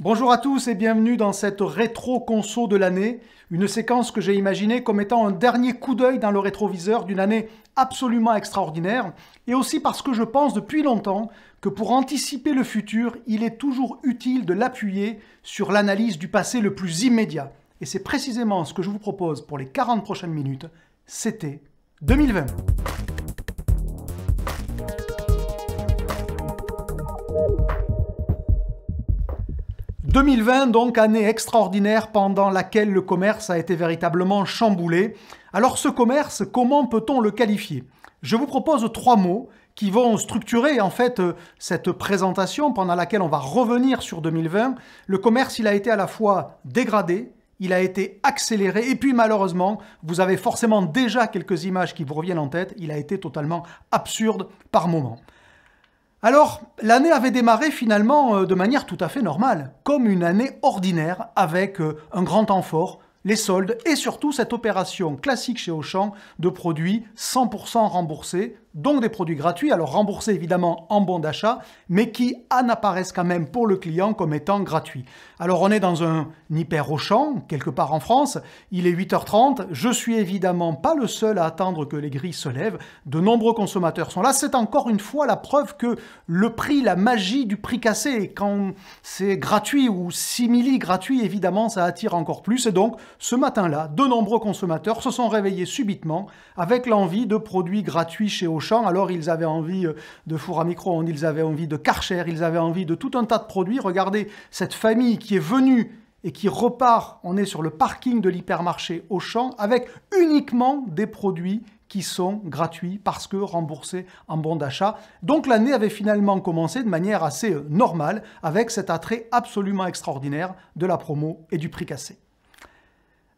Bonjour à tous et bienvenue dans cette rétro conso de l'année, une séquence que j'ai imaginée comme étant un dernier coup d'œil dans le rétroviseur d'une année absolument extraordinaire, et aussi parce que je pense depuis longtemps que pour anticiper le futur, il est toujours utile de l'appuyer sur l'analyse du passé le plus immédiat. Et c'est précisément ce que je vous propose pour les 40 prochaines minutes, c'était 2020. 2020, donc, année extraordinaire pendant laquelle le commerce a été véritablement chamboulé. Alors ce commerce, comment peut-on le qualifier Je vous propose trois mots qui vont structurer en fait euh, cette présentation pendant laquelle on va revenir sur 2020. Le commerce, il a été à la fois dégradé, il a été accéléré et puis malheureusement, vous avez forcément déjà quelques images qui vous reviennent en tête, il a été totalement absurde par moment. Alors, l'année avait démarré finalement euh, de manière tout à fait normale, comme une année ordinaire avec euh, un grand temps les soldes et surtout cette opération classique chez Auchan de produits 100% remboursés donc des produits gratuits, alors remboursés évidemment en bon d'achat, mais qui en apparaissent quand même pour le client comme étant gratuits. Alors on est dans un hyper Auchan, quelque part en France, il est 8h30, je suis évidemment pas le seul à attendre que les grilles se lèvent, de nombreux consommateurs sont là, c'est encore une fois la preuve que le prix, la magie du prix cassé, quand c'est gratuit ou simili gratuit, évidemment ça attire encore plus, et donc ce matin-là, de nombreux consommateurs se sont réveillés subitement avec l'envie de produits gratuits chez Auchan alors ils avaient envie euh, de four à micro on ils avaient envie de Karcher, ils avaient envie de tout un tas de produits. Regardez cette famille qui est venue et qui repart, on est sur le parking de l'hypermarché Auchan, avec uniquement des produits qui sont gratuits parce que remboursés en bon d'achat. Donc l'année avait finalement commencé de manière assez euh, normale avec cet attrait absolument extraordinaire de la promo et du prix cassé.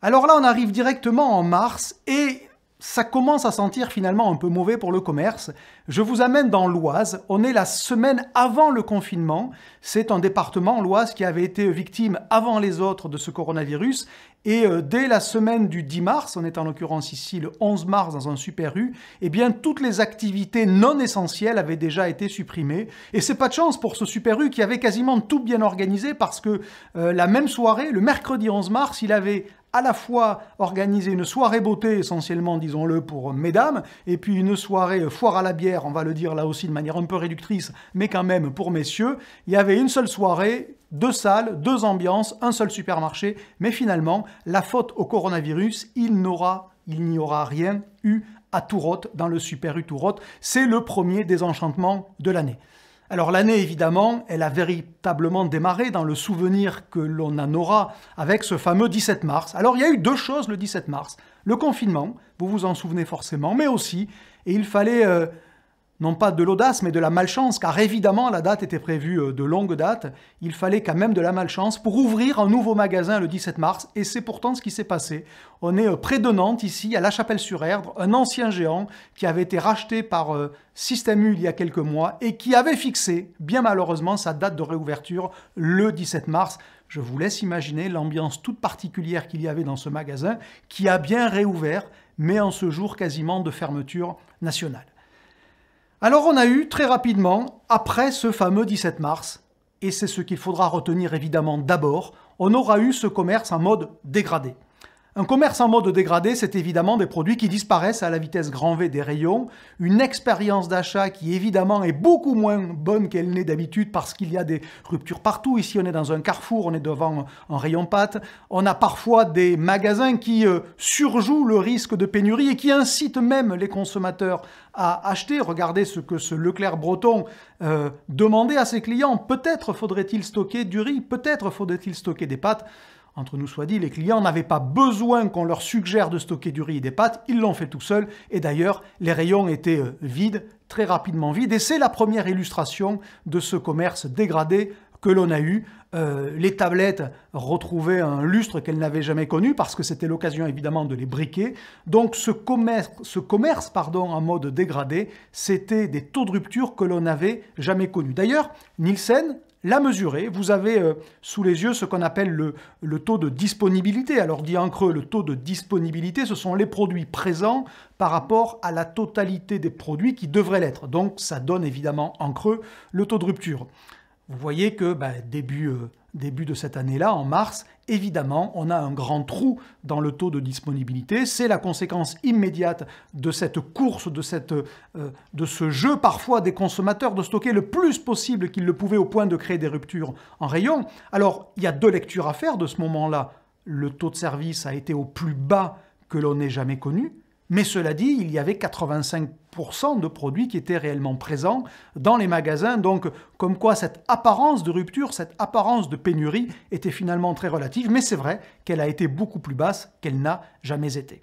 Alors là, on arrive directement en mars et ça commence à sentir finalement un peu mauvais pour le commerce, je vous amène dans l'Oise. On est la semaine avant le confinement. C'est un département, l'Oise, qui avait été victime avant les autres de ce coronavirus. Et euh, dès la semaine du 10 mars, on est en l'occurrence ici le 11 mars dans un super U, eh bien toutes les activités non essentielles avaient déjà été supprimées. Et c'est pas de chance pour ce super U qui avait quasiment tout bien organisé parce que euh, la même soirée, le mercredi 11 mars, il avait à la fois organisé une soirée beauté, essentiellement, disons-le, pour euh, mesdames, et puis une soirée foire à la bière on va le dire là aussi de manière un peu réductrice, mais quand même pour messieurs, il y avait une seule soirée, deux salles, deux ambiances, un seul supermarché, mais finalement, la faute au coronavirus, il n'aura, il n'y aura rien eu à Tourotte, dans le Super U Tourotte. C'est le premier désenchantement de l'année. Alors l'année, évidemment, elle a véritablement démarré dans le souvenir que l'on en aura avec ce fameux 17 mars. Alors il y a eu deux choses le 17 mars. Le confinement, vous vous en souvenez forcément, mais aussi, et il fallait euh, non pas de l'audace, mais de la malchance, car évidemment la date était prévue euh, de longue date, il fallait quand même de la malchance pour ouvrir un nouveau magasin le 17 mars, et c'est pourtant ce qui s'est passé. On est euh, près de Nantes, ici, à La Chapelle-sur-Erdre, un ancien géant qui avait été racheté par euh, Système U il y a quelques mois, et qui avait fixé, bien malheureusement, sa date de réouverture le 17 mars. Je vous laisse imaginer l'ambiance toute particulière qu'il y avait dans ce magasin, qui a bien réouvert, mais en ce jour quasiment de fermeture nationale. Alors on a eu très rapidement, après ce fameux 17 mars, et c'est ce qu'il faudra retenir évidemment d'abord, on aura eu ce commerce en mode dégradé. Un commerce en mode dégradé, c'est évidemment des produits qui disparaissent à la vitesse grand V des rayons, une expérience d'achat qui évidemment est beaucoup moins bonne qu'elle n'est d'habitude parce qu'il y a des ruptures partout. Ici, on est dans un carrefour, on est devant un rayon pâte. On a parfois des magasins qui euh, surjouent le risque de pénurie et qui incitent même les consommateurs à acheter. Regardez ce que ce Leclerc Breton euh, demandait à ses clients. Peut-être faudrait-il stocker du riz, peut-être faudrait-il stocker des pâtes. Entre nous soit dit, les clients n'avaient pas besoin qu'on leur suggère de stocker du riz et des pâtes, ils l'ont fait tout seuls, et d'ailleurs, les rayons étaient euh, vides, très rapidement vides, et c'est la première illustration de ce commerce dégradé que l'on a eu. Euh, les tablettes retrouvaient un lustre qu'elles n'avaient jamais connu parce que c'était l'occasion évidemment de les briquer. Donc ce commerce, ce commerce pardon, en mode dégradé, c'était des taux de rupture que l'on n'avait jamais connus. D'ailleurs, Nielsen, la mesurer. Vous avez euh, sous les yeux ce qu'on appelle le, taux de disponibilité. Alors dit en creux, le taux de disponibilité, ce sont les produits présents par rapport à la totalité des produits qui devraient l'être. Donc ça donne évidemment en creux le taux de rupture. Vous voyez que bah, début... Euh, début de cette année-là, en mars, évidemment, on a un grand trou dans le taux de disponibilité. C'est la conséquence immédiate de cette course, de, cette, euh, de ce jeu parfois des consommateurs de stocker le plus possible qu'ils le pouvaient au point de créer des ruptures en rayon. Alors, il y a deux lectures à faire de ce moment-là. Le taux de service a été au plus bas que l'on ait jamais connu, mais cela dit, il y avait 85 de produits qui étaient réellement présents dans les magasins. Donc, comme quoi cette apparence de rupture, cette apparence de pénurie était finalement très relative, mais c'est vrai qu'elle a été beaucoup plus basse qu'elle n'a jamais été.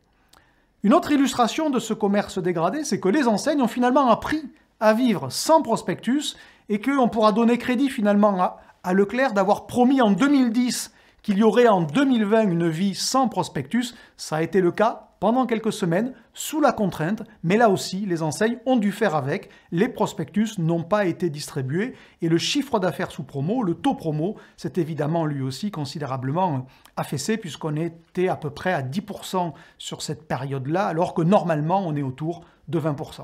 Une autre illustration de ce commerce dégradé, c'est que les enseignes ont finalement appris à vivre sans prospectus et qu'on pourra donner crédit finalement à, à Leclerc d'avoir promis en 2010 qu'il y aurait en 2020 une vie sans prospectus. Ça a été le cas pendant quelques semaines sous la contrainte, mais là aussi les enseignes ont dû faire avec, les prospectus n'ont pas été distribués et le chiffre d'affaires sous promo, le taux promo, s'est évidemment lui aussi considérablement affaissé puisqu'on était à peu près à 10% sur cette période-là alors que normalement on est autour de 20%.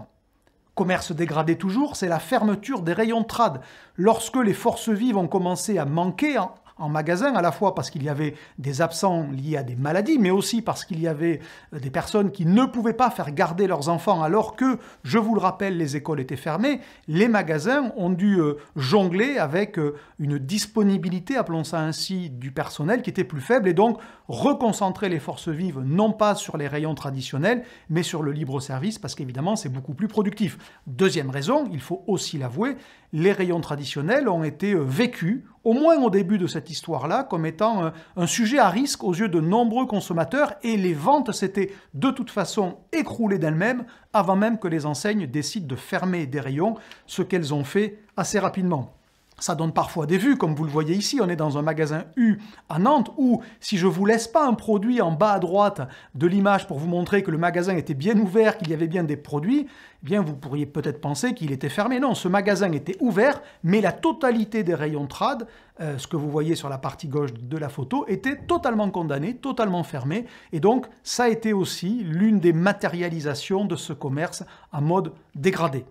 Commerce dégradé toujours, c'est la fermeture des rayons trad. Lorsque les forces vives ont commencé à manquer, en magasin, à la fois parce qu'il y avait des absents liés à des maladies, mais aussi parce qu'il y avait euh, des personnes qui ne pouvaient pas faire garder leurs enfants alors que, je vous le rappelle, les écoles étaient fermées, les magasins ont dû euh, jongler avec euh, une disponibilité, appelons ça ainsi, du personnel qui était plus faible et donc reconcentrer les forces vives non pas sur les rayons traditionnels, mais sur le libre service parce qu'évidemment c'est beaucoup plus productif. Deuxième raison, il faut aussi l'avouer, les rayons traditionnels ont été euh, vécus, au moins au début de cette histoire-là, comme étant euh, un sujet à risque aux yeux de nombreux consommateurs, et les ventes s'étaient de toute façon écroulées d'elles-mêmes avant même que les enseignes décident de fermer des rayons, ce qu'elles ont fait assez rapidement. Ça donne parfois des vues, comme vous le voyez ici. On est dans un magasin U à Nantes où, si je vous laisse pas un produit en bas à droite de l'image pour vous montrer que le magasin était bien ouvert, qu'il y avait bien des produits, eh bien vous pourriez peut-être penser qu'il était fermé. Non, ce magasin était ouvert, mais la totalité des rayons trad, euh, ce que vous voyez sur la partie gauche de la photo, était totalement condamné, totalement fermé. Et donc, ça a été aussi l'une des matérialisations de ce commerce en mode dégradé.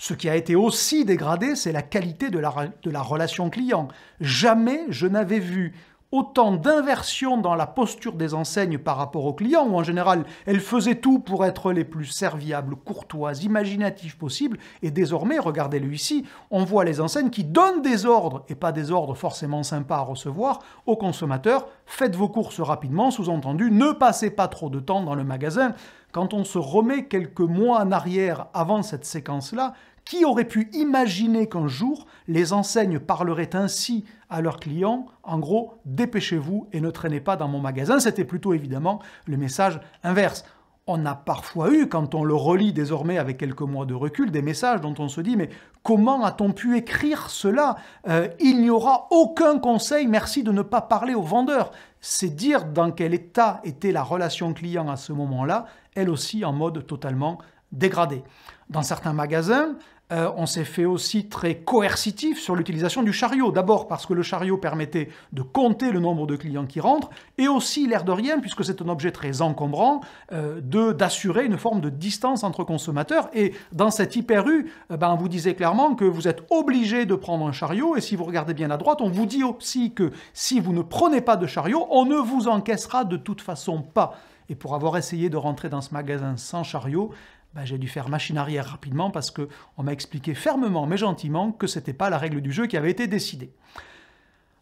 Ce qui a été aussi dégradé, c'est la qualité de la, relation client. Jamais je n'avais vu autant d'inversion dans la posture des enseignes par rapport aux clients, où en général elles faisaient tout pour être les plus serviables, courtoises, imaginatives possibles, et désormais, regardez-le ici, on voit les enseignes qui donnent des ordres, et pas des ordres forcément sympas à recevoir, aux consommateurs, faites vos courses rapidement, sous-entendu, ne passez pas trop de temps dans le magasin. Quand on se remet quelques mois en arrière avant cette séquence-là, qui aurait pu imaginer qu'un jour les enseignes parleraient ainsi à leurs clients En gros, dépêchez-vous et ne traînez pas dans mon magasin. C'était plutôt évidemment le message inverse. On a parfois eu, quand on le relit désormais avec quelques mois de recul, des messages dont on se dit mais comment a-t-on pu écrire cela euh, Il n'y aura aucun conseil, merci de ne pas parler aux vendeurs. C'est dire dans quel état était la relation client à ce moment-là, elle aussi en mode totalement dégradé. Dans certains magasins, euh, on s'est fait aussi très coercitif sur l'utilisation du chariot. D'abord parce que le chariot permettait de compter le nombre de clients qui rentrent, et aussi, l'air de rien, puisque c'est un objet très encombrant, euh, d'assurer une forme de distance entre consommateurs. Et dans cette hyper-rue, euh, ben, on vous disait clairement que vous êtes obligé de prendre un chariot, et si vous regardez bien à droite, on vous dit aussi que si vous ne prenez pas de chariot, on ne vous encaissera de toute façon pas. Et pour avoir essayé de rentrer dans ce magasin sans chariot, bah, j'ai dû faire machine arrière rapidement parce que on m'a expliqué fermement mais gentiment que c'était pas la règle du jeu qui avait été décidée.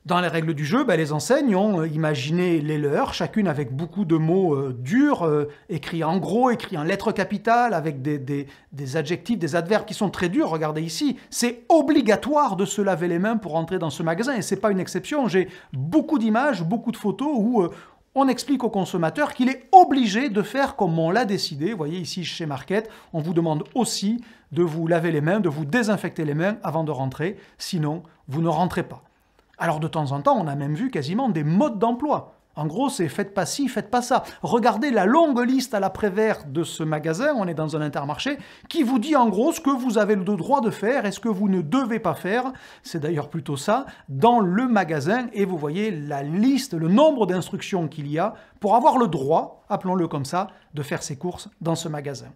Dans les règles du jeu, bah, les enseignes ont euh, imaginé les leurs, chacune avec beaucoup de mots euh, durs, euh, écrits en gros, écrits en lettres capitales, avec des, adjectifs, des adverbes qui sont très durs. Regardez ici, c'est obligatoire de se laver les mains pour entrer dans ce magasin, et c'est pas une exception. J'ai beaucoup d'images, beaucoup de photos où on explique au consommateur qu'il est obligé de faire comme on l'a décidé. Vous voyez ici chez Market, on vous demande aussi de vous laver les mains, de vous désinfecter les mains avant de rentrer, sinon vous ne rentrez pas. Alors de temps en temps, on a même vu quasiment des modes d'emploi. En gros, c'est faites pas ci, faites pas ça. Regardez la longue liste à l'après-vert de ce magasin, on est dans un intermarché, qui vous dit en gros ce que vous avez le droit de faire et ce que vous ne devez pas faire. C'est d'ailleurs plutôt ça, dans le magasin, et vous voyez la liste, le nombre d'instructions qu'il y a pour avoir le droit, appelons-le comme ça, de faire ses courses dans ce magasin.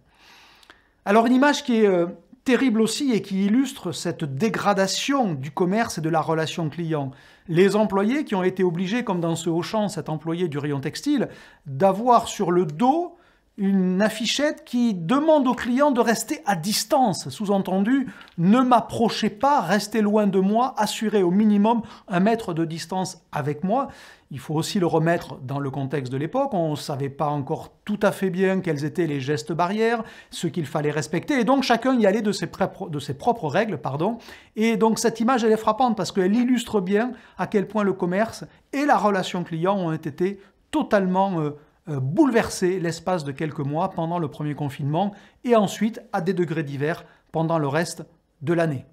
Alors une image qui est euh, terrible aussi et qui illustre cette dégradation du commerce et de la relation client. Les employés qui ont été obligés, comme dans ce Auchan, cet employé du rayon textile, d'avoir sur le dos une affichette qui demande au clients de rester à distance, sous-entendu ne m'approchez pas, restez loin de moi, assurez au minimum un mètre de distance avec moi. Il faut aussi le remettre dans le contexte de l'époque. On ne savait pas encore tout à fait bien quels étaient les gestes barrières, ce qu'il fallait respecter, et donc chacun y allait de ses, propres règles. Et donc cette image, elle est frappante parce qu'elle illustre bien à quel point le commerce et la relation client ont été totalement... Euh, euh, bouleversés l'espace de quelques mois pendant le premier confinement et ensuite à des degrés divers pendant le reste de l'année.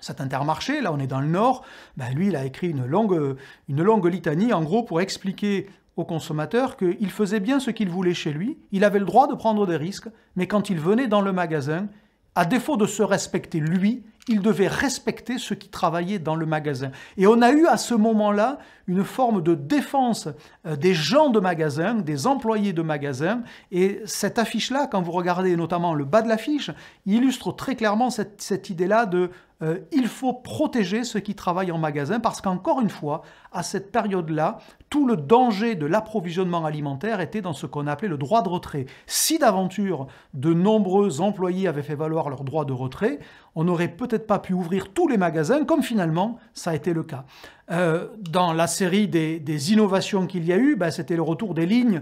Cet intermarché, là on est dans le Nord, ben, lui il a écrit une longue, une longue litanie en gros pour expliquer aux consommateurs qu'il faisait bien ce qu'il voulait chez lui, il avait le droit de prendre des risques, mais quand il venait dans le magasin, à défaut de se respecter lui, il devait respecter ceux qui travaillaient dans le magasin. Et on a eu à ce moment-là une forme de défense euh, des gens de magasin, des employés de magasin. Et cette affiche-là, quand vous regardez notamment le bas de l'affiche, illustre très clairement cette, idée-là de euh, il faut protéger ceux qui travaillent en magasin parce qu'encore une fois, à cette période-là, tout le danger de l'approvisionnement alimentaire était dans ce qu'on appelait le droit de retrait. Si d'aventure de nombreux employés avaient fait valoir leur droit de retrait, on n'aurait peut-être pas pu ouvrir tous les magasins comme finalement ça a été le cas. Euh, dans la série des, innovations qu'il y a eu, ben, c'était le retour des lignes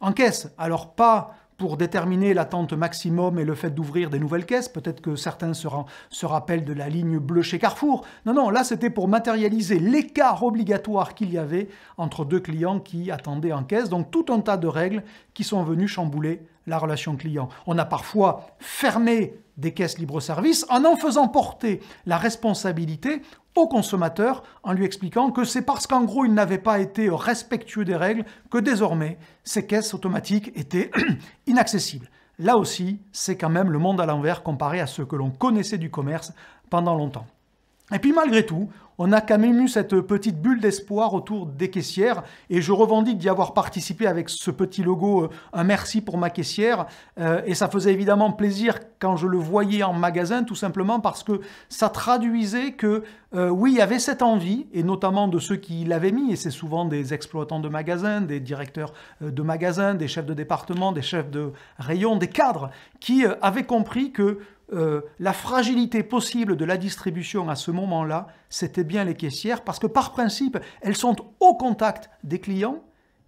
en caisse. Alors pas pour déterminer l'attente maximum et le fait d'ouvrir des nouvelles caisses. Peut-être que certains se, se, rappellent de la ligne bleue chez Carrefour. Non, non, là c'était pour matérialiser l'écart obligatoire qu'il y avait entre deux clients qui attendaient en caisse. Donc tout un tas de règles qui sont venues chambouler la relation client. On a parfois fermé des caisses libre-service en en faisant porter la responsabilité au consommateur en lui expliquant que c'est parce qu'en gros il n'avait pas été respectueux des règles que désormais ces caisses automatiques étaient inaccessibles. Là aussi, c'est quand même le monde à l'envers comparé à ce que l'on connaissait du commerce pendant longtemps. Et puis malgré tout, on a quand même eu cette petite bulle d'espoir autour des caissières et je revendique d'y avoir participé avec ce petit logo euh, un merci pour ma caissière euh, et ça faisait évidemment plaisir quand je le voyais en magasin tout simplement parce que ça traduisait que euh, oui, il y avait cette envie et notamment de ceux qui l'avaient mis et c'est souvent des exploitants de magasins, des directeurs de magasins, des chefs de département, des chefs de rayon, des cadres qui avaient compris que euh, la fragilité possible de la distribution à ce moment-là, c'était bien les caissières, parce que par principe, elles sont au contact des clients,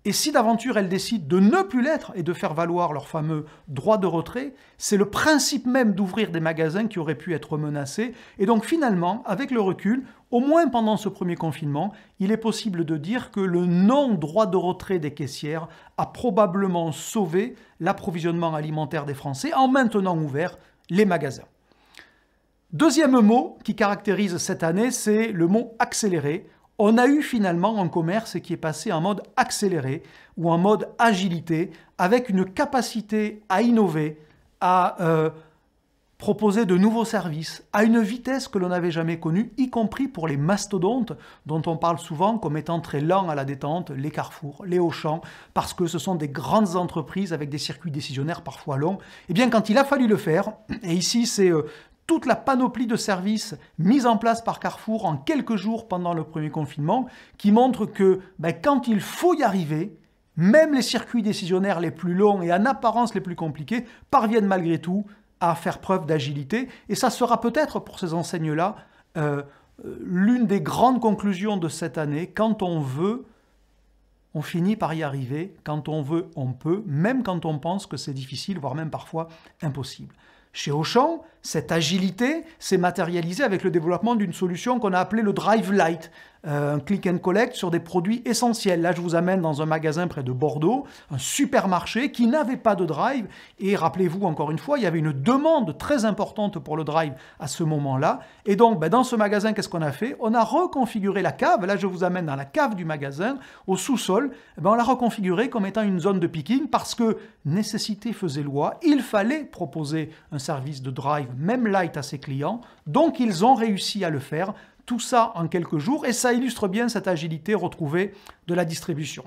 et si d'aventure elles décident de ne plus l'être et de faire valoir leur fameux droit de retrait, c'est le principe même d'ouvrir des magasins qui auraient pu être menacés. Et donc finalement, avec le recul, au moins pendant ce premier confinement, il est possible de dire que le non-droit de retrait des caissières a probablement sauvé l'approvisionnement alimentaire des Français en maintenant ouvert les magasins. Deuxième mot qui caractérise cette année, c'est le mot accéléré. On a eu finalement un commerce qui est passé en mode accéléré ou en mode agilité, avec une capacité à innover, à euh, proposer de nouveaux services à une vitesse que l'on n'avait jamais connue, y compris pour les mastodontes dont on parle souvent comme étant très lents à la détente, les Carrefour, les Auchan, parce que ce sont des grandes entreprises avec des circuits décisionnaires parfois longs. Et eh bien quand il a fallu le faire, et ici c'est euh, toute la panoplie de services mis en place par Carrefour en quelques jours pendant le premier confinement, qui montre que ben, quand il faut y arriver, même les circuits décisionnaires les plus longs et en apparence les plus compliqués parviennent malgré tout à faire preuve d'agilité. Et ça sera peut-être pour ces enseignes-là euh, l'une des grandes conclusions de cette année. Quand on veut, on finit par y arriver. Quand on veut, on peut, même quand on pense que c'est difficile, voire même parfois impossible. Chez Auchan, cette agilité s'est matérialisée avec le développement d'une solution qu'on a appelée le Drive Light. Euh, un click and collect sur des produits essentiels. Là, je vous amène dans un magasin près de Bordeaux, un supermarché qui n'avait pas de drive. Et rappelez-vous, encore une fois, il y avait une demande très importante pour le drive à ce moment-là. Et donc, ben, dans ce magasin, qu'est-ce qu'on a fait On a reconfiguré la cave. Là, je vous amène dans la cave du magasin, au sous-sol. Ben, on l'a reconfiguré comme étant une zone de picking parce que nécessité faisait loi. Il fallait proposer un service de drive, même light, à ses clients. Donc, ils ont réussi à le faire tout ça en quelques jours et ça illustre bien cette agilité retrouvée de la distribution.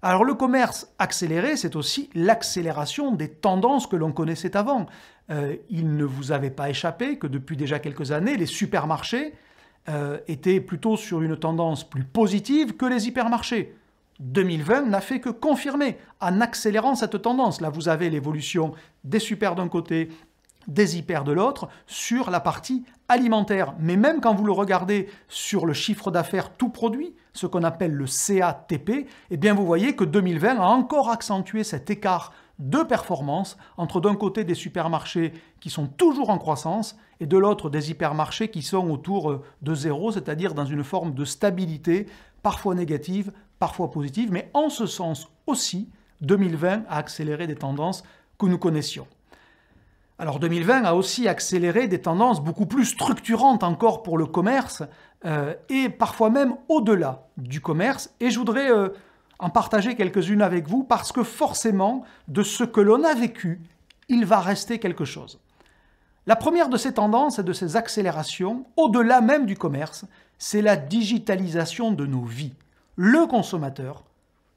Alors le commerce accéléré, c'est aussi l'accélération des tendances que l'on connaissait avant. Euh, il ne vous avait pas échappé que depuis déjà quelques années, les supermarchés euh, étaient plutôt sur une tendance plus positive que les hypermarchés. 2020 n'a fait que confirmer en accélérant cette tendance. Là, vous avez l'évolution des super d'un côté des hyper de l'autre sur la partie alimentaire. Mais même quand vous le regardez sur le chiffre d'affaires tout produit, ce qu'on appelle le CATP, eh bien vous voyez que 2020 a encore accentué cet écart de performance entre d'un côté des supermarchés qui sont toujours en croissance et de l'autre des hypermarchés qui sont autour euh, de zéro, c'est-à-dire dans une forme de stabilité, parfois négative, parfois positive, mais en ce sens aussi, 2020 a accéléré des tendances que nous connaissions. Alors 2020 a aussi accéléré des tendances beaucoup plus structurantes encore pour le commerce euh, et parfois même au-delà du commerce. Et je voudrais euh, en partager quelques-unes avec vous parce que forcément, de ce que l'on a vécu, il va rester quelque chose. La première de ces tendances et de ces accélérations, au-delà même du commerce, c'est la digitalisation de nos vies. Le consommateur,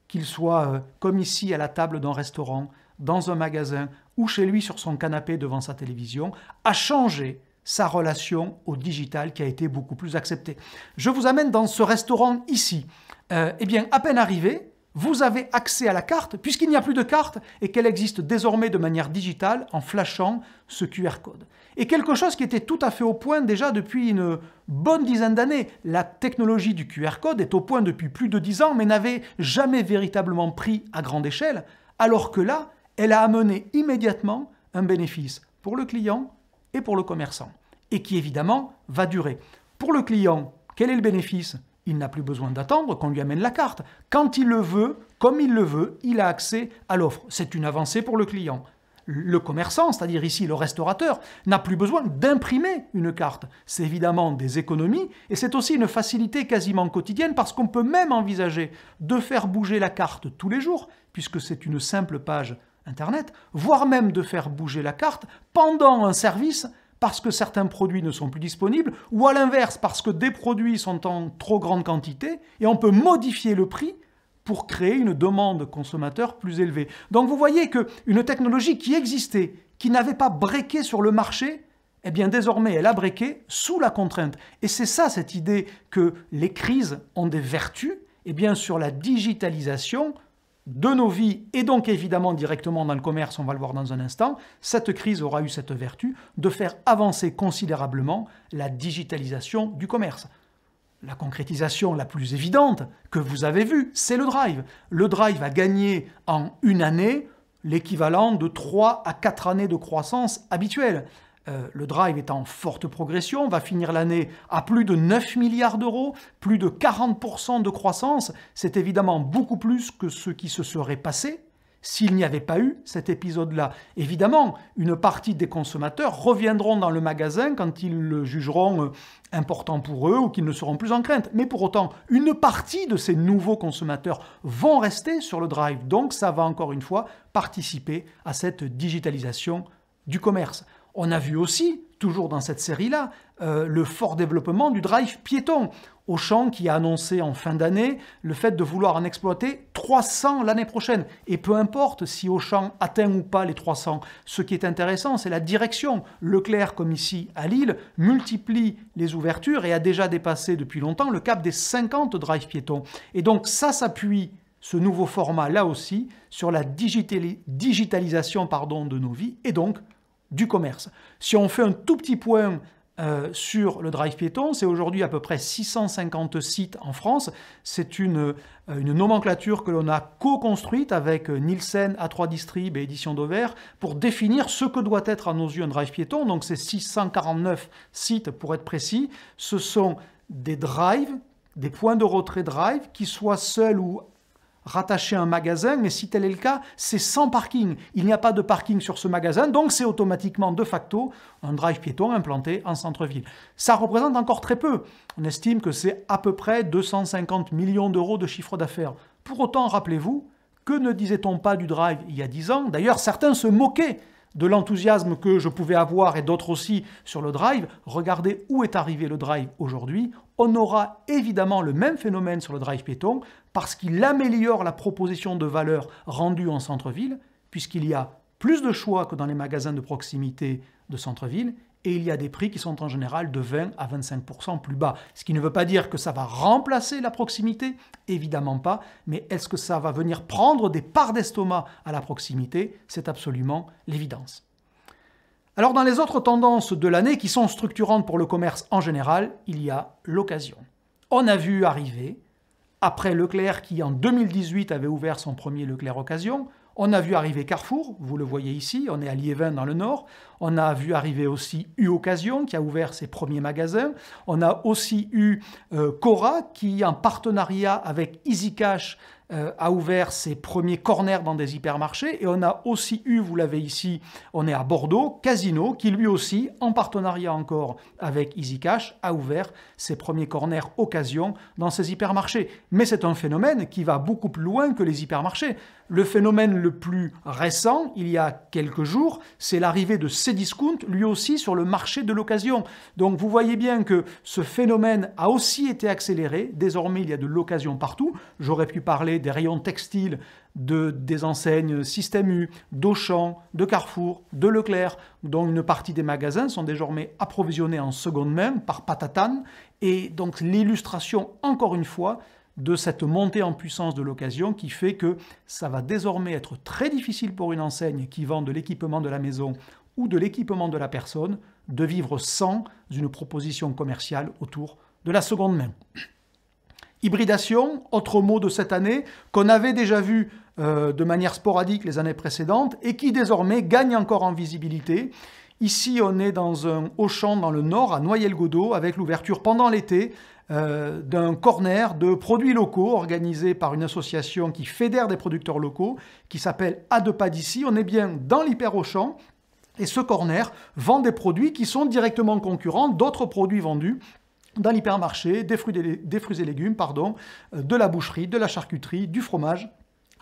qu'il soit euh, comme ici à la table d'un restaurant, dans un magasin, ou chez lui sur son canapé devant sa télévision, a changé sa relation au digital qui a été beaucoup plus acceptée. Je vous amène dans ce restaurant ici. Euh, eh bien, à peine arrivé, vous avez accès à la carte, puisqu'il n'y a plus de carte et qu'elle existe désormais de manière digitale en flashant ce QR code. Et quelque chose qui était tout à fait au point déjà depuis une bonne dizaine d'années. La technologie du QR code est au point depuis plus de dix ans, mais n'avait jamais véritablement pris à grande échelle, alors que là, elle a amené immédiatement un bénéfice pour le client et pour le commerçant, et qui évidemment va durer. Pour le client, quel est le bénéfice Il n'a plus besoin d'attendre qu'on lui amène la carte. Quand il le veut, comme il le veut, il a accès à l'offre. C'est une avancée pour le client. Le commerçant, c'est-à-dire ici le restaurateur, n'a plus besoin d'imprimer une carte. C'est évidemment des économies et c'est aussi une facilité quasiment quotidienne parce qu'on peut même envisager de faire bouger la carte tous les jours, puisque c'est une simple page Internet, voire même de faire bouger la carte pendant un service parce que certains produits ne sont plus disponibles, ou à l'inverse, parce que des produits sont en trop grande quantité, et on peut modifier le prix pour créer une demande consommateur plus élevée. Donc vous voyez qu'une technologie qui existait, qui n'avait pas breaké sur le marché, eh bien désormais elle a breaké sous la contrainte. Et c'est ça cette idée que les crises ont des vertus, eh bien sur la digitalisation, de nos vies et donc évidemment directement dans le commerce, on va le voir dans un instant, cette crise aura eu cette vertu de faire avancer considérablement la digitalisation du commerce. La concrétisation la plus évidente que vous avez vue, c'est le drive. Le drive a gagné en une année l'équivalent de 3 à 4 années de croissance habituelle. Euh, le drive est en forte progression, va finir l'année à plus de 9 milliards d'euros, plus de 40% de croissance. C'est évidemment beaucoup plus que ce qui se serait passé s'il n'y avait pas eu cet épisode-là. Évidemment, une partie des consommateurs reviendront dans le magasin quand ils le jugeront euh, important pour eux ou qu'ils ne seront plus en crainte. Mais pour autant, une partie de ces nouveaux consommateurs vont rester sur le drive. Donc ça va encore une fois participer à cette digitalisation du commerce. On a vu aussi, toujours dans cette série-là, euh, le fort développement du drive piéton. Auchan qui a annoncé en fin d'année le fait de vouloir en exploiter 300 l'année prochaine. Et peu importe si Auchan atteint ou pas les 300, ce qui est intéressant, c'est la direction. Leclerc, comme ici à Lille, multiplie les ouvertures et a déjà dépassé depuis longtemps le cap des 50 drive piétons. Et donc ça s'appuie, ce nouveau format là aussi, sur la digitalisation pardon, de nos vies et donc du commerce. Si on fait un tout petit point euh, sur le drive piéton, c'est aujourd'hui à peu près 650 sites en France. C'est une, euh, une, nomenclature que l'on a co-construite avec euh, Nielsen, A3 Distrib et Édition d'Auvert pour définir ce que doit être à nos yeux un drive piéton. Donc c'est 649 sites pour être précis. Ce sont des drives, des points de retrait drive, qui soient seuls ou rattacher un magasin, mais si tel est le cas, c'est sans parking. Il n'y a pas de parking sur ce magasin, donc c'est automatiquement de facto un drive piéton implanté en centre-ville. Ça représente encore très peu. On estime que c'est à peu près 250 millions d'euros de chiffre d'affaires. Pour autant, rappelez-vous, que ne disait-on pas du drive il y a 10 ans D'ailleurs, certains se moquaient de l'enthousiasme que je pouvais avoir et d'autres aussi sur le drive. Regardez où est arrivé le drive aujourd'hui on aura évidemment le même phénomène sur le drive péton parce qu'il améliore la proposition de valeur rendue en centre-ville, puisqu'il y a plus de choix que dans les magasins de proximité de centre-ville, et il y a des prix qui sont en général de 20 à 25% plus bas. Ce qui ne veut pas dire que ça va remplacer la proximité, évidemment pas, mais est-ce que ça va venir prendre des parts d'estomac à la proximité C'est absolument l'évidence. Alors dans les autres tendances de l'année qui sont structurantes pour le commerce en général, il y a l'occasion. On a vu arriver, après Leclerc qui en 2018 avait ouvert son premier Leclerc Occasion, on a vu arriver Carrefour, vous le voyez ici, on est à Liévin dans le nord. On a vu arriver aussi U Occasion qui a ouvert ses premiers magasins. On a aussi eu euh, Cora qui, en partenariat avec EasyCash, euh, a ouvert ses premiers corners dans des hypermarchés. Et on a aussi eu, vous l'avez ici, on est à Bordeaux, Casino, qui lui aussi, en partenariat encore avec EasyCash, a ouvert ses premiers corners occasion dans ses hypermarchés. Mais c'est un phénomène qui va beaucoup plus loin que les hypermarchés. Le phénomène le plus récent, il y a quelques jours, c'est l'arrivée de Cdiscount, lui aussi sur le marché de l'occasion. Donc vous voyez bien que ce phénomène a aussi été accéléré. Désormais, il y a de l'occasion partout. J'aurais pu parler des rayons textiles, de, des enseignes Système U, d'Auchan, de Carrefour, de Leclerc, dont une partie des magasins sont désormais approvisionnés en seconde main par Patatan. Et donc l'illustration, encore une fois, de cette montée en puissance de l'occasion qui fait que ça va désormais être très difficile pour une enseigne qui vend de l'équipement de la maison ou de l'équipement de la personne de vivre sans une proposition commerciale autour de la seconde main. Hybridation, autre mot de cette année qu'on avait déjà vu euh, de manière sporadique les années précédentes et qui désormais gagne encore en visibilité. Ici, on est dans un champ dans le nord, à Noyelles-Godeau, avec l'ouverture pendant l'été euh, d'un corner de produits locaux organisé par une association qui fédère des producteurs locaux, qui s'appelle A de pas d'ici. On est bien dans l'hyper Auchan. Et ce corner vend des produits qui sont directement concurrents d'autres produits vendus dans l'hypermarché, des fruits, des fruits et légumes, pardon, euh, de la boucherie, de la charcuterie, du fromage,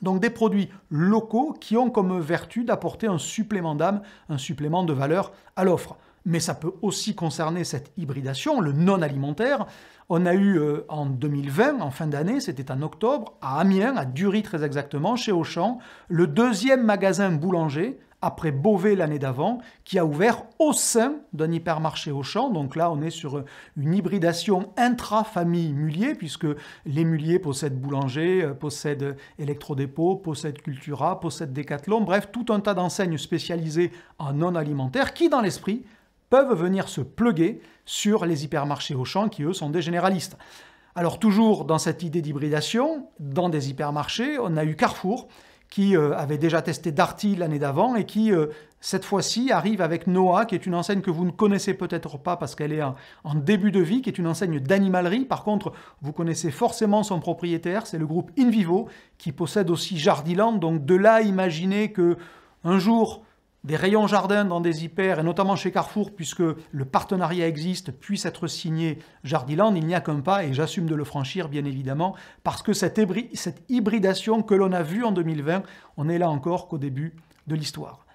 donc des produits locaux qui ont comme vertu d'apporter un supplément d'âme, un supplément de valeur à l'offre mais ça peut aussi concerner cette hybridation, le non alimentaire. On a eu euh, en 2020, en fin d'année, c'était en octobre, à Amiens, à Dury très exactement, chez Auchan, le deuxième magasin boulanger après Beauvais l'année d'avant, qui a ouvert au sein d'un hypermarché Auchan. Donc là, on est sur euh, une hybridation intra-famille Mulier, puisque les Muliers possèdent Boulanger, euh, possèdent Electrodépôt, possèdent Cultura, possèdent Decathlon, bref, tout un tas d'enseignes spécialisées en non alimentaire qui, dans l'esprit, peuvent venir se pluguer sur les hypermarchés Auchan qui, eux, sont des généralistes. Alors toujours dans cette idée d'hybridation, dans des hypermarchés, on a eu Carrefour qui euh, avait déjà testé Darty l'année d'avant et qui, euh, cette fois-ci, arrive avec Noah, qui est une enseigne que vous ne connaissez peut-être pas parce qu'elle est en, début de vie, qui est une enseigne d'animalerie. Par contre, vous connaissez forcément son propriétaire, c'est le groupe Invivo, qui possède aussi Jardiland. Donc de là, imaginez que un jour, des rayons jardins dans des hyper, et notamment chez Carrefour, puisque le partenariat existe, puisse être signé Jardiland, il n'y a qu'un pas, et j'assume de le franchir, bien évidemment, parce que cette, hybridation que l'on a vue en 2020, on est là encore qu'au début de l'histoire.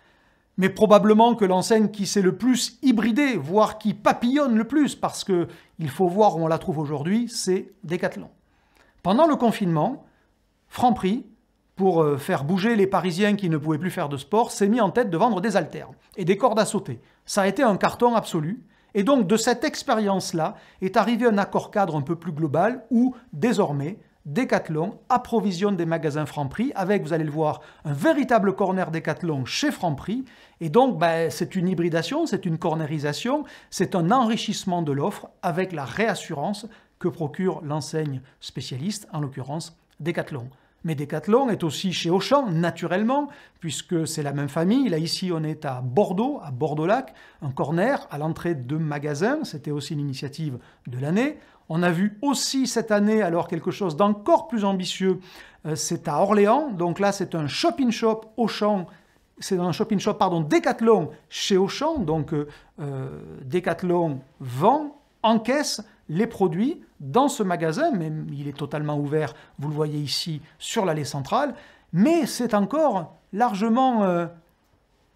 Mais probablement que l'enseigne qui s'est le plus hybridée, voire qui papillonne le plus, parce qu'il faut voir où on la trouve aujourd'hui, c'est Decathlon. Pendant le confinement, Franprix pour euh, faire bouger les Parisiens qui ne pouvaient plus faire de sport, s'est mis en tête de vendre des haltères et des cordes à sauter. Ça a été un carton absolu. Et donc de cette expérience-là est arrivé un accord cadre un peu plus global où désormais Decathlon approvisionne des magasins Franprix avec, vous allez le voir, un véritable corner Decathlon chez Franprix. Et donc, ben, c'est une hybridation, c'est une cornerisation, c'est un enrichissement de l'offre avec la réassurance que procure l'enseigne spécialiste, en l'occurrence Decathlon. Mais Decathlon est aussi chez Auchan, naturellement, puisque c'est la même famille. Là, ici, on est à Bordeaux, à Bordeaux-Lac, un corner à l'entrée de magasin. C'était aussi l'initiative de l'année. On a vu aussi cette année, alors quelque chose d'encore plus ambitieux, euh, c'est à Orléans. Donc là, c'est un shopping-shop Auchan c'est un shopping shop, pardon, Decathlon chez Auchan. Donc euh, euh Decathlon vend, encaisse les produits dans ce magasin, même il est totalement ouvert, vous le voyez ici, sur l'allée centrale, mais c'est encore largement euh,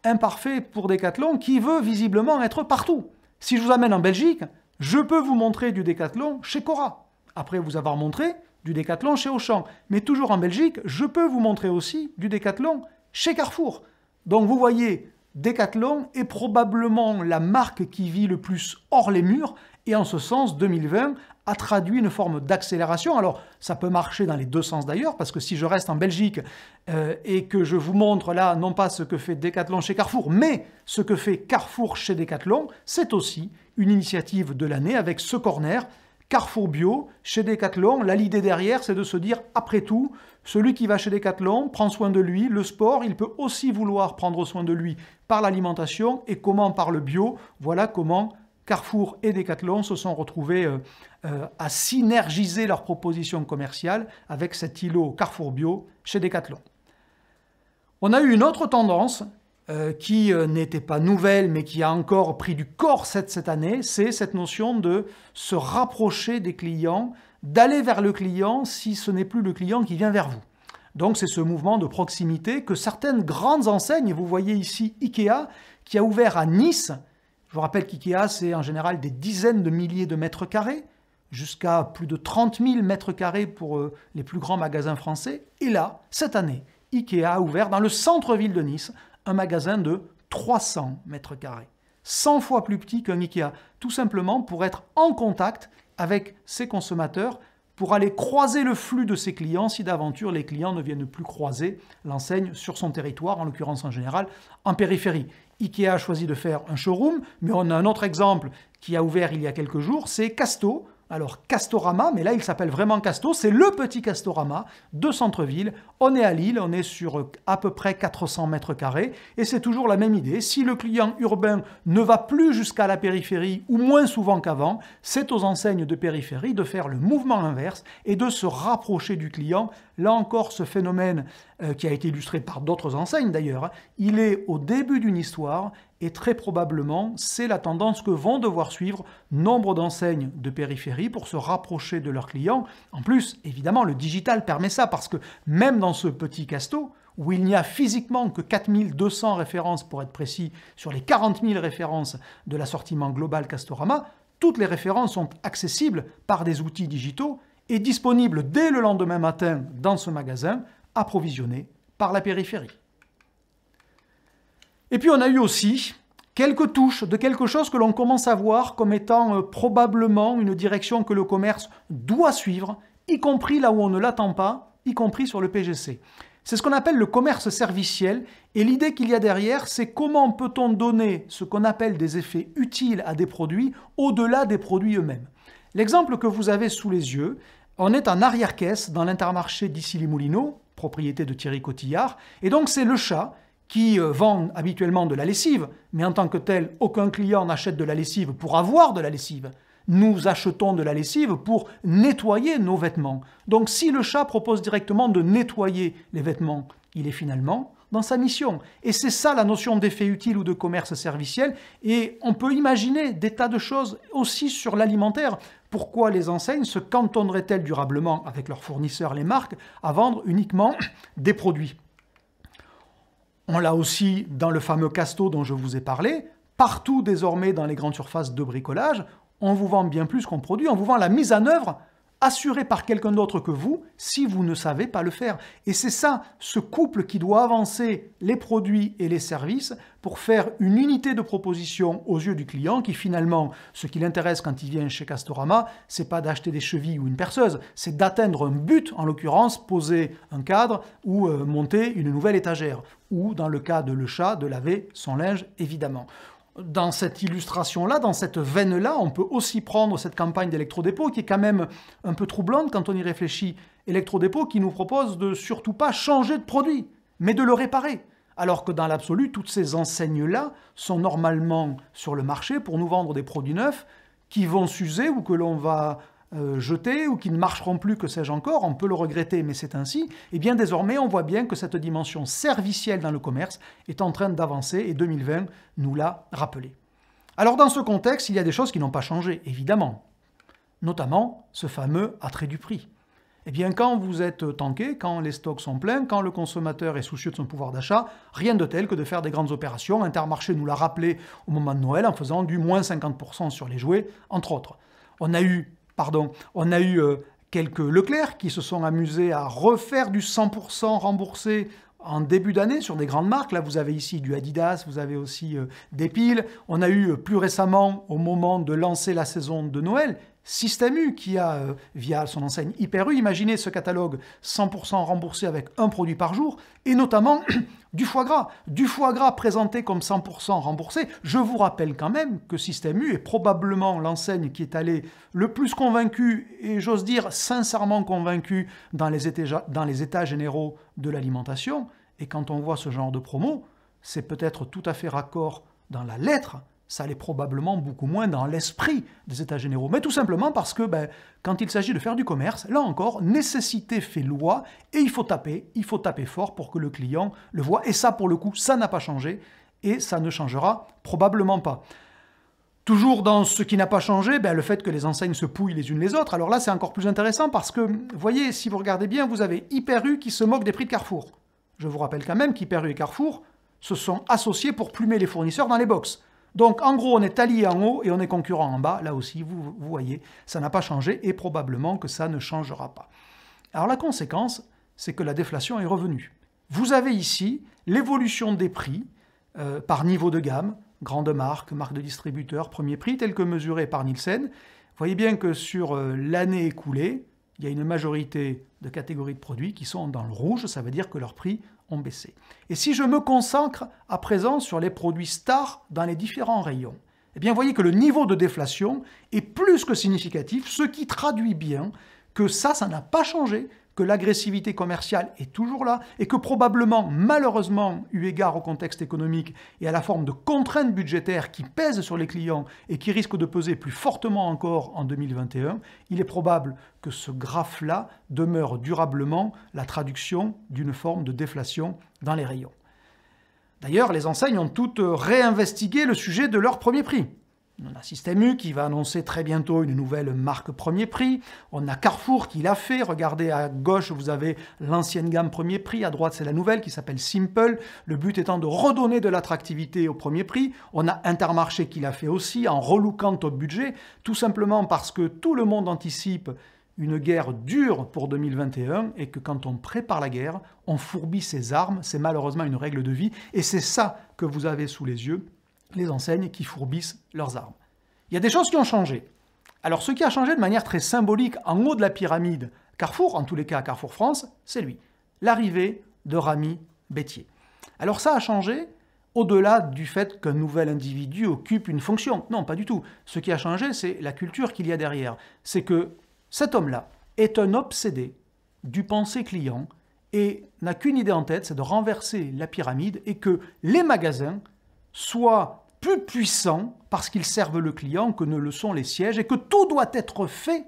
imparfait pour Decathlon qui veut visiblement être partout. Si je vous amène en Belgique, je peux vous montrer du Decathlon chez Cora, après vous avoir montré du Decathlon chez Auchan, mais toujours en Belgique, je peux vous montrer aussi du Decathlon chez Carrefour. Donc vous voyez, Decathlon est probablement la marque qui vit le plus hors les murs, et en ce sens, 2020 a traduit une forme d'accélération. Alors, ça peut marcher dans les deux sens d'ailleurs, parce que si je reste en Belgique euh, et que je vous montre là, non pas ce que fait Decathlon chez Carrefour, mais ce que fait Carrefour chez Decathlon, c'est aussi une initiative de l'année avec ce corner Carrefour Bio, chez Decathlon, là l'idée derrière c'est de se dire après tout, celui qui va chez Decathlon prend soin de lui, le sport, il peut aussi vouloir prendre soin de lui par l'alimentation et comment par le bio, voilà comment Carrefour et Decathlon se sont retrouvés euh, euh, à synergiser leurs propositions commerciales avec cet îlot Carrefour Bio chez Decathlon. On a eu une autre tendance euh, qui n'était pas nouvelle mais qui a encore pris du corps cette, cette année, c'est cette notion de se rapprocher des clients, d'aller vers le client si ce n'est plus le client qui vient vers vous. Donc c'est ce mouvement de proximité que certaines grandes enseignes, vous voyez ici Ikea, qui a ouvert à Nice, je vous rappelle qu'IKEA, c'est en général des dizaines de milliers de mètres carrés, jusqu'à plus de 30 000 mètres carrés pour euh, les plus grands magasins français. Et là, cette année, IKEA a ouvert dans le centre-ville de Nice un magasin de 300 mètres carrés. 100 fois plus petit qu'un IKEA, tout simplement pour être en contact avec ses consommateurs, pour aller croiser le flux de ses clients si d'aventure les clients ne viennent plus croiser l'enseigne sur son territoire, en l'occurrence en général en périphérie. Ikea a choisi de faire un showroom, mais on a un autre exemple qui a ouvert il y a quelques jours, c'est Casto, alors Castorama, mais là il s'appelle vraiment Casto, c'est le petit Castorama de centre-ville. On est à Lille, on est sur euh, à peu près 400 mètres carrés et c'est toujours la même idée. Si le client urbain ne va plus jusqu'à la périphérie ou moins souvent qu'avant, c'est aux enseignes de périphérie de faire le mouvement inverse et de se rapprocher du client. Là encore, ce phénomène euh, qui a été illustré par d'autres enseignes d'ailleurs, hein, il est au début d'une histoire et très probablement c'est la tendance que vont devoir suivre nombre d'enseignes de périphérie pour se rapprocher de leurs clients. En plus, évidemment, le digital permet ça parce que même dans ce petit casto, où il n'y a physiquement que 4200 références pour être précis sur les 40 000 références de l'assortiment global Castorama, toutes les références sont accessibles par des outils digitaux et disponibles dès le lendemain matin dans ce magasin, approvisionné par la périphérie. Et puis on a eu aussi quelques touches de quelque chose que l'on commence à voir comme étant euh, probablement une direction que le commerce doit suivre, y compris là où on ne l'attend pas, y compris sur le PGC. C'est ce qu'on appelle le commerce serviciel et l'idée qu'il y a derrière, c'est comment peut-on donner ce qu'on appelle des effets utiles à des produits au-delà des produits eux-mêmes. L'exemple que vous avez sous les yeux, on est en arrière-caisse dans l'intermarché dissy les propriété de Thierry Cotillard, et donc c'est le chat qui euh, vendent habituellement de la lessive, mais en tant que tel, aucun client n'achète de la lessive pour avoir de la lessive. Nous achetons de la lessive pour nettoyer nos vêtements. Donc si le chat propose directement de nettoyer les vêtements, il est finalement dans sa mission. Et c'est ça la notion d'effet utile ou de commerce serviciel. Et on peut imaginer des tas de choses aussi sur l'alimentaire. Pourquoi les enseignes se cantonneraient-elles durablement avec leurs fournisseurs, les marques, à vendre uniquement des produits on l'a aussi dans le fameux casto dont je vous ai parlé. Partout désormais dans les grandes surfaces de bricolage, on vous vend bien plus qu'on produit, on vous vend la mise en œuvre assuré par quelqu'un d'autre que vous si vous ne savez pas le faire. Et c'est ça, ce couple qui doit avancer les produits et les services pour faire une unité de proposition aux yeux du client qui finalement, ce qui l'intéresse quand il vient chez Castorama, c'est pas d'acheter des chevilles ou une perceuse, c'est d'atteindre un but, en l'occurrence poser un cadre ou euh, monter une nouvelle étagère, ou dans le cas de le chat, de laver son linge évidemment dans cette illustration-là, dans cette veine-là, on peut aussi prendre cette campagne d'électrodépôt qui est quand même un peu troublante quand on y réfléchit. Électrodépôt qui nous propose de surtout pas changer de produit, mais de le réparer. Alors que dans l'absolu, toutes ces enseignes-là sont normalement sur le marché pour nous vendre des produits neufs qui vont s'user ou que l'on va euh, jetés ou qui ne marcheront plus, que sais-je encore, on peut le regretter, mais c'est ainsi, et eh bien désormais on voit bien que cette dimension servicielle dans le commerce est en train d'avancer et 2020 nous l'a rappelé. Alors dans ce contexte, il y a des choses qui n'ont pas changé, évidemment, notamment ce fameux attrait du prix. Et eh bien, quand vous êtes tanké, quand les stocks sont pleins, quand le consommateur est soucieux de son pouvoir d'achat, rien de tel que de faire des grandes opérations. Intermarché nous l'a rappelé au moment de Noël en faisant du moins 50% sur les jouets, entre autres. On a eu Pardon, on a eu euh, quelques Leclerc qui se sont amusés à refaire du 100% remboursé en début d'année sur des grandes marques. Là, vous avez ici du Adidas, vous avez aussi euh, des piles. On a eu euh, plus récemment, au moment de lancer la saison de Noël, Système U qui a, euh, via son enseigne Hyper U, imaginé ce catalogue 100% remboursé avec un produit par jour, et notamment du foie gras. Du foie gras présenté comme 100% remboursé. Je vous rappelle quand même que Système U est probablement l'enseigne qui est allée le plus convaincue, et j'ose dire sincèrement convaincue, dans les états généraux de l'alimentation. Et quand on voit ce genre de promo, c'est peut-être tout à fait raccord dans la lettre ça allait probablement beaucoup moins dans l'esprit des États généraux. Mais tout simplement parce que ben, quand il s'agit de faire du commerce, là encore, nécessité fait loi et il faut taper, il faut taper fort pour que le client le voit. Et ça, pour le coup, ça n'a pas changé et ça ne changera probablement pas. Toujours dans ce qui n'a pas changé, ben, le fait que les enseignes se pouillent les unes les autres. Alors là, c'est encore plus intéressant parce que, voyez, si vous regardez bien, vous avez Hyper U qui se moque des prix de Carrefour. Je vous rappelle quand même qu'Hyper U et Carrefour se sont associés pour plumer les fournisseurs dans les box. Donc en gros, on est allié en haut et on est concurrent en bas. Là aussi, vous, voyez, ça n'a pas changé et probablement que ça ne changera pas. Alors la conséquence, c'est que la déflation est revenue. Vous avez ici l'évolution des prix euh, par niveau de gamme, grande marque, marque de distributeur, premier prix, tel que mesuré par Nielsen. Vous voyez bien que sur euh, l'année écoulée, il y a une majorité de catégories de produits qui sont dans le rouge, ça veut dire que leur prix et si je me concentre à présent sur les produits stars dans les différents rayons, eh bien voyez que le niveau de déflation est plus que significatif, ce qui traduit bien que ça, ça n'a pas changé que l'agressivité commerciale est toujours là et que probablement, malheureusement, eu égard au contexte économique et à la forme de contraintes budgétaires qui pèsent sur les clients et qui risquent de peser plus fortement encore en 2021, il est probable que ce graphe-là demeure durablement la traduction d'une forme de déflation dans les rayons. D'ailleurs, les enseignes ont toutes réinvestigué le sujet de leur premier prix. On a Système U qui va annoncer très bientôt une nouvelle marque premier prix. On a Carrefour qui l'a fait. Regardez à gauche, vous avez l'ancienne gamme premier prix. À droite, c'est la nouvelle qui s'appelle Simple. Le but étant de redonner de l'attractivité au premier prix. On a Intermarché qui l'a fait aussi en relouquant au budget. Tout simplement parce que tout le monde anticipe une guerre dure pour 2021 et que quand on prépare la guerre, on fourbit ses armes. C'est malheureusement une règle de vie. Et c'est ça que vous avez sous les yeux les enseignes qui fourbissent leurs armes. Il y a des choses qui ont changé. Alors ce qui a changé de manière très symbolique en haut de la pyramide, Carrefour, en tous les cas Carrefour France, c'est lui, l'arrivée de Rami Bétier. Alors ça a changé au-delà du fait qu'un nouvel individu occupe une fonction. Non, pas du tout. Ce qui a changé, c'est la culture qu'il y a derrière. C'est que cet homme-là est un obsédé du pensée client et n'a qu'une idée en tête, c'est de renverser la pyramide et que les magasins soient plus puissant parce qu'ils servent le client que ne le sont les sièges et que tout doit être fait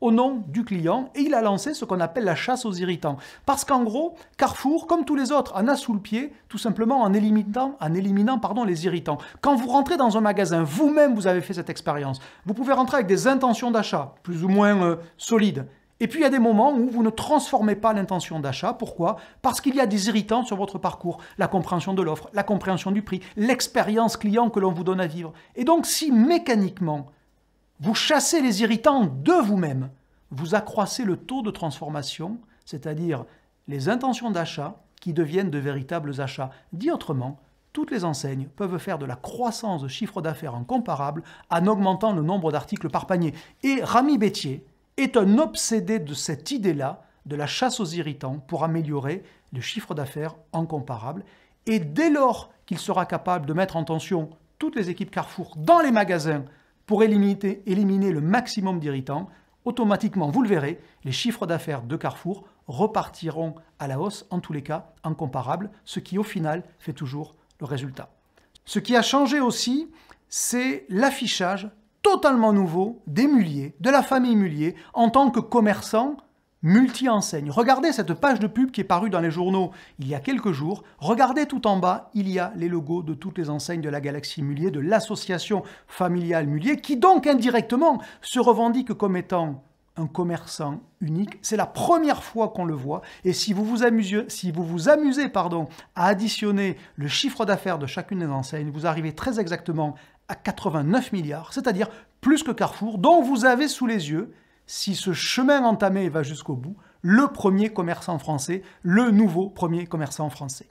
au nom du client et il a lancé ce qu'on appelle la chasse aux irritants. Parce qu'en gros, Carrefour, comme tous les autres, en a sous le pied, tout simplement en éliminant, en éliminant pardon, les irritants. Quand vous rentrez dans un magasin, vous-même vous avez fait cette expérience, vous pouvez rentrer avec des intentions d'achat plus ou moins euh, solides. Et puis il y a des moments où vous ne transformez pas l'intention d'achat. Pourquoi Parce qu'il y a des irritants sur votre parcours. La compréhension de l'offre, la compréhension du prix, l'expérience client que l'on vous donne à vivre. Et donc si mécaniquement, vous chassez les irritants de vous-même, vous accroissez le taux de transformation, c'est-à-dire les intentions d'achat qui deviennent de véritables achats. Dit autrement, toutes les enseignes peuvent faire de la croissance de chiffre d'affaires incomparable en augmentant le nombre d'articles par panier. Et Rami Bétier, est un obsédé de cette idée-là, de la chasse aux irritants, pour améliorer le chiffre d'affaires en comparable. Et dès lors qu'il sera capable de mettre en tension toutes les équipes Carrefour dans les magasins pour éliminer, éliminer le maximum d'irritants, automatiquement, vous le verrez, les chiffres d'affaires de Carrefour repartiront à la hausse, en tous les cas, en comparable, ce qui au final fait toujours le résultat. Ce qui a changé aussi, c'est l'affichage totalement nouveau des Mulliers, de la famille mulier, en tant que commerçant multi-enseigne. Regardez cette page de pub qui est parue dans les journaux il y a quelques jours. Regardez tout en bas, il y a les logos de toutes les enseignes de la galaxie mulier, de l'association familiale mulier, qui donc indirectement se revendique comme étant un commerçant unique. C'est la première fois qu'on le voit. Et si vous vous amusez, si vous vous amusez pardon, à additionner le chiffre d'affaires de chacune des enseignes, vous arrivez très exactement à 89 milliards, c'est-à-dire plus que Carrefour, dont vous avez sous les yeux, si ce chemin entamé va jusqu'au bout, le premier commerçant français, le nouveau premier commerçant français.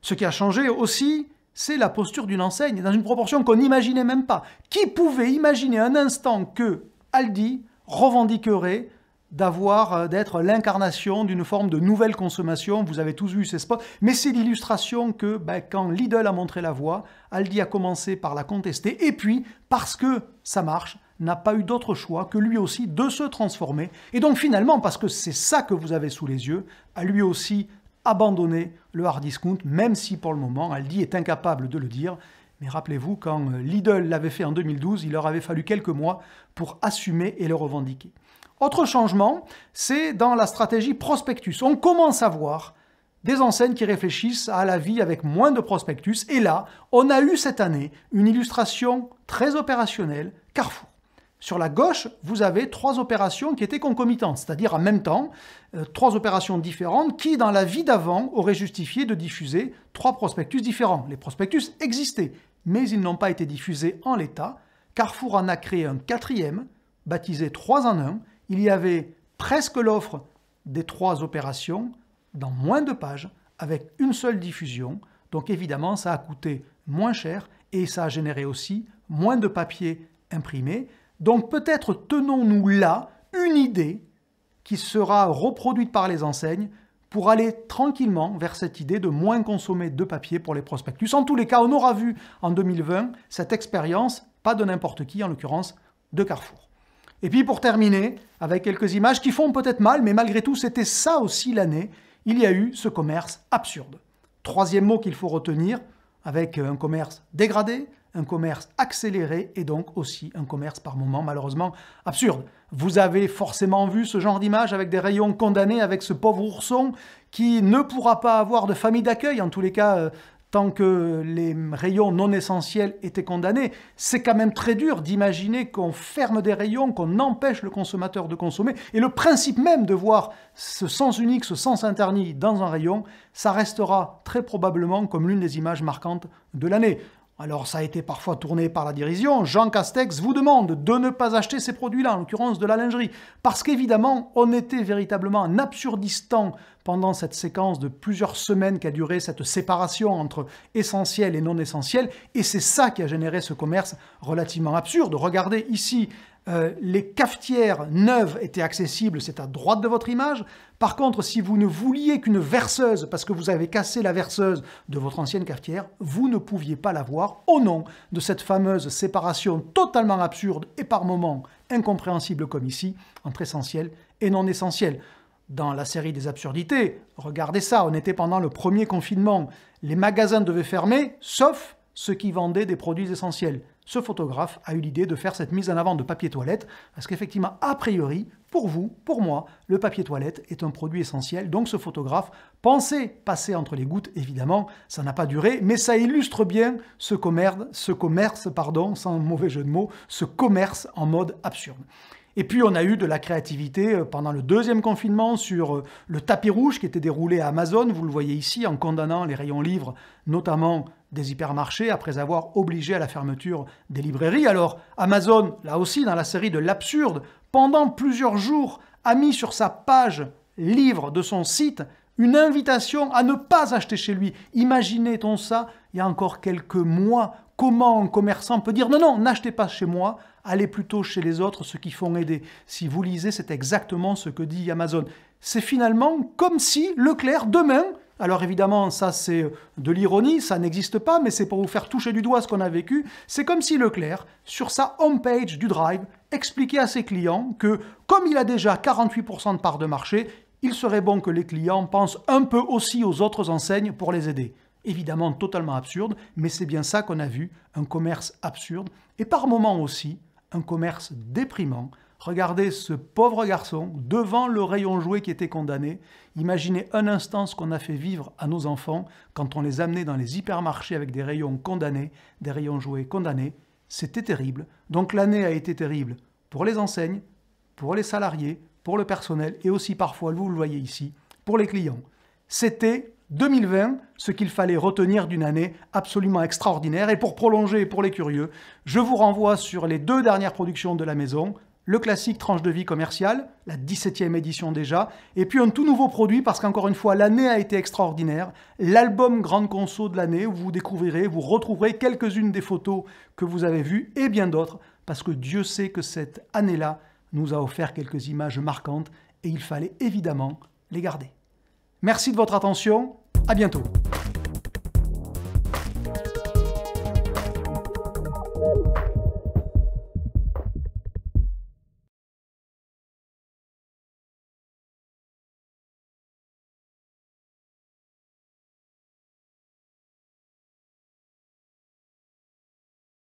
Ce qui a changé aussi, c'est la posture d'une enseigne, dans une proportion qu'on n'imaginait même pas. Qui pouvait imaginer un instant que Aldi revendiquerait d'avoir, euh, d'être l'incarnation d'une forme de nouvelle consommation. Vous avez tous vu ces spots, mais c'est l'illustration que ben, quand Lidl a montré la voie, Aldi a commencé par la contester, et puis parce que ça marche, n'a pas eu d'autre choix que lui aussi de se transformer. Et donc finalement, parce que c'est ça que vous avez sous les yeux, a lui aussi abandonné le hard discount, même si pour le moment Aldi est incapable de le dire. Mais rappelez-vous, quand euh, Lidl l'avait fait en 2012, il leur avait fallu quelques mois pour assumer et le revendiquer. Autre changement, c'est dans la stratégie prospectus. On commence à voir des enseignes qui réfléchissent à la vie avec moins de prospectus. Et là, on a eu cette année une illustration très opérationnelle, Carrefour. Sur la gauche, vous avez trois opérations qui étaient concomitantes, c'est-à-dire en même temps, euh, trois opérations différentes qui, dans la vie d'avant, auraient justifié de diffuser trois prospectus différents. Les prospectus existaient, mais ils n'ont pas été diffusés en l'état. Carrefour en a créé un quatrième, baptisé Trois en 1, il y avait presque l'offre des trois opérations dans moins de pages, avec une seule diffusion. Donc évidemment, ça a coûté moins cher et ça a généré aussi moins de papier imprimé. Donc peut-être tenons-nous là une idée qui sera reproduite par les enseignes pour aller tranquillement vers cette idée de moins consommer de papier pour les prospectus. En tous les cas, on aura vu en 2020 cette expérience, pas de n'importe qui, en l'occurrence de Carrefour. Et puis pour terminer, avec quelques images qui font peut-être mal, mais malgré tout, c'était ça aussi l'année, il y a eu ce commerce absurde. Troisième mot qu'il faut retenir, avec euh, un commerce dégradé, un commerce accéléré et donc aussi un commerce par moment malheureusement absurde. Vous avez forcément vu ce genre d'image avec des rayons condamnés avec ce pauvre ourson qui ne pourra pas avoir de famille d'accueil, en tous les cas euh, tant que les rayons non essentiels étaient condamnés. C'est quand même très dur d'imaginer qu'on ferme des rayons, qu'on empêche le consommateur de consommer. Et le principe même de voir ce sens unique, ce sens interni dans un rayon, ça restera très probablement comme l'une des images marquantes de l'année. Alors ça a été parfois tourné par la dérision. Jean Castex vous demande de ne pas acheter ces produits-là, en l'occurrence de la lingerie, parce qu'évidemment, on était véritablement un absurdistan pendant cette séquence de plusieurs semaines qu'a duré cette séparation entre essentiel et non essentiel, et c'est ça qui a généré ce commerce relativement absurde. Regardez ici euh, les cafetières neuves étaient accessibles, c'est à droite de votre image. Par contre, si vous ne vouliez qu'une verseuse, parce que vous avez cassé la verseuse de votre ancienne cafetière, vous ne pouviez pas l'avoir au nom de cette fameuse séparation totalement absurde et par moments incompréhensible comme ici, entre essentiel et non essentiel. Dans la série des absurdités, regardez ça, on était pendant le premier confinement, les magasins devaient fermer, sauf ceux qui vendaient des produits essentiels. Ce photographe a eu l'idée de faire cette mise en avant de papier toilette, parce qu'effectivement, a priori, pour vous, pour moi, le papier toilette est un produit essentiel, donc ce photographe pensait passer entre les gouttes, évidemment, ça n'a pas duré, mais ça illustre bien ce commerce, ce commerce, pardon, sans mauvais jeu de mots, ce commerce en mode absurde. Et puis on a eu de la créativité euh, pendant le deuxième confinement sur euh, le tapis rouge qui était déroulé à Amazon, vous le voyez ici, en condamnant les rayons livres, notamment des hypermarchés après avoir obligé à la fermeture des librairies. Alors Amazon, là aussi dans la série de l'absurde, pendant plusieurs jours a mis sur sa page livre de son site une invitation à ne pas acheter chez lui. Imaginez on ça il y a encore quelques mois Comment un commerçant peut dire non, non, n'achetez pas chez moi, allez plutôt chez les autres, ceux qui font aider. Si vous lisez, c'est exactement ce que dit Amazon. C'est finalement comme si Leclerc, demain, alors évidemment, ça c'est de l'ironie, ça n'existe pas, mais c'est pour vous faire toucher du doigt ce qu'on a vécu. C'est comme si Leclerc, sur sa homepage du Drive, expliquait à ses clients que, comme il a déjà 48% de parts de marché, il serait bon que les clients pensent un peu aussi aux autres enseignes pour les aider. Évidemment totalement absurde, mais c'est bien ça qu'on a vu, un commerce absurde, et par moments aussi, un commerce déprimant, Regardez ce pauvre garçon devant le rayon jouet qui était condamné. Imaginez un instant ce qu'on a fait vivre à nos enfants quand on les amenait dans les hypermarchés avec des rayons condamnés, des rayons jouets condamnés. C'était terrible. Donc l'année a été terrible pour les enseignes, pour les salariés, pour le personnel et aussi parfois, vous le voyez ici, pour les clients. C'était 2020 ce qu'il fallait retenir d'une année absolument extraordinaire. Et pour prolonger, pour les curieux, je vous renvoie sur les deux dernières productions de la maison, le classique tranche de vie commerciale, la 17e édition déjà, et puis un tout nouveau produit parce qu'encore une fois, l'année a été extraordinaire, l'album Grande Conso de l'année où vous découvrirez, vous retrouverez quelques-unes des photos que vous avez vues et bien d'autres parce que Dieu sait que cette année-là nous a offert quelques images marquantes et il fallait évidemment les garder. Merci de votre attention, à bientôt.